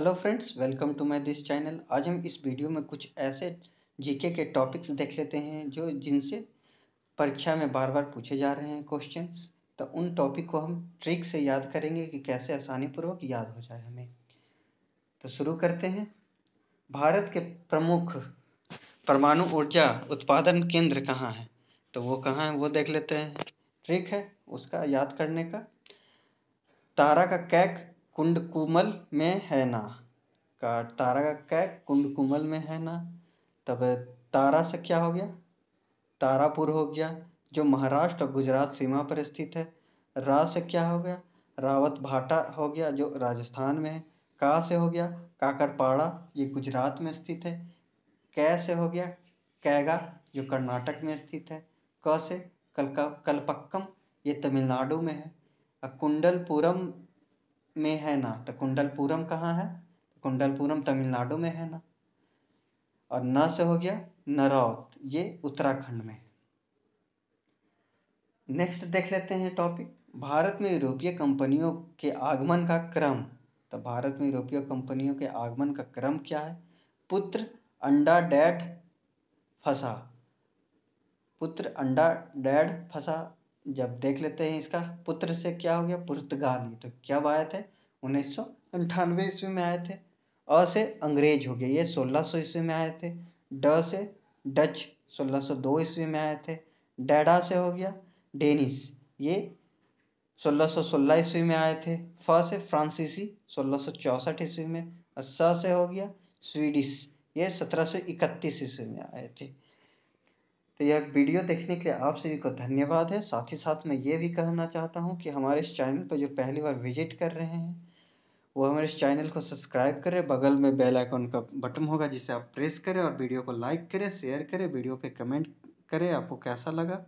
hello friends welcome to my this channel आज हम इस वीडियो में कुछ ऐसे जीके के टॉपिक्स देख लेते हैं जो जिनसे परीक्षा में बार बार पूछे जा रहे हैं क्वेश्चंस तो उन टॉपिक को हम ट्रिक से याद करेंगे कि कैसे आसानी पूर्वक याद हो जाए हमें तो शुरू करते हैं भारत के प्रमुख परमाणु ऊर्जा उत्पादन केंद्र कहाँ है तो वो कहाँ है वो देख लेते हैं ट्रिक है उसका याद करने का तारा का कैक कुंडकुमल में है ना का तारा का कै कुंडकुमल में है ना तब तारा से क्या हो गया तारापुर हो गया जो महाराष्ट्र और गुजरात सीमा पर स्थित है रा से क्या हो गया रावत भाटा हो गया जो राजस्थान में है का से हो गया काकरपाड़ा ये गुजरात में स्थित है कै से हो गया कैगा जो कर्नाटक में स्थित है क से कलका कलपक्कम ये तमिलनाडु में है कुंडलपुरम में है ना तो कुंडलपुरम कहाँ है तो कुंडलपुरम तमिलनाडु में है ना और न से हो गया नरौत ये उत्तराखंड में है नेक्स्ट देख लेते हैं टॉपिक भारत में यूरोपीय कंपनियों के आगमन का क्रम तो भारत में यूरोपीय कंपनियों के आगमन का क्रम क्या है पुत्र अंडा डैड फंसा पुत्र अंडा डैड फंसा जब देख लेते हैं इसका पुत्र से क्या हो गया पुर्तगाली तो कब आए थे उन्नीस सौ अंठानवे ईस्वी में आए थे अ से अंग्रेज हो गया ये सोलह सौ ईस्वी में आए थे ड से डच सोलह सौ दो ईस्वी में आए थे डेडा से हो गया डेनिस ये सोलह सौ सोलह ईस्वी में आए थे फ से फ्रांसीसी सोलह सौ ईस्वी में और स से हो गया स्वीडिश ये सत्रह सौ इकतीस ईस्वी में आए थे तो यह वीडियो देखने के लिए आप सभी को धन्यवाद है साथ ही साथ मैं ये भी कहना चाहता हूँ कि हमारे इस चैनल पर जो पहली बार विजिट कर रहे हैं वो हमारे इस चैनल को सब्सक्राइब करें बगल में बेल आइकन का बटन होगा जिसे आप प्रेस करें और वीडियो को लाइक करें शेयर करें वीडियो पे कमेंट करें आपको कैसा लगा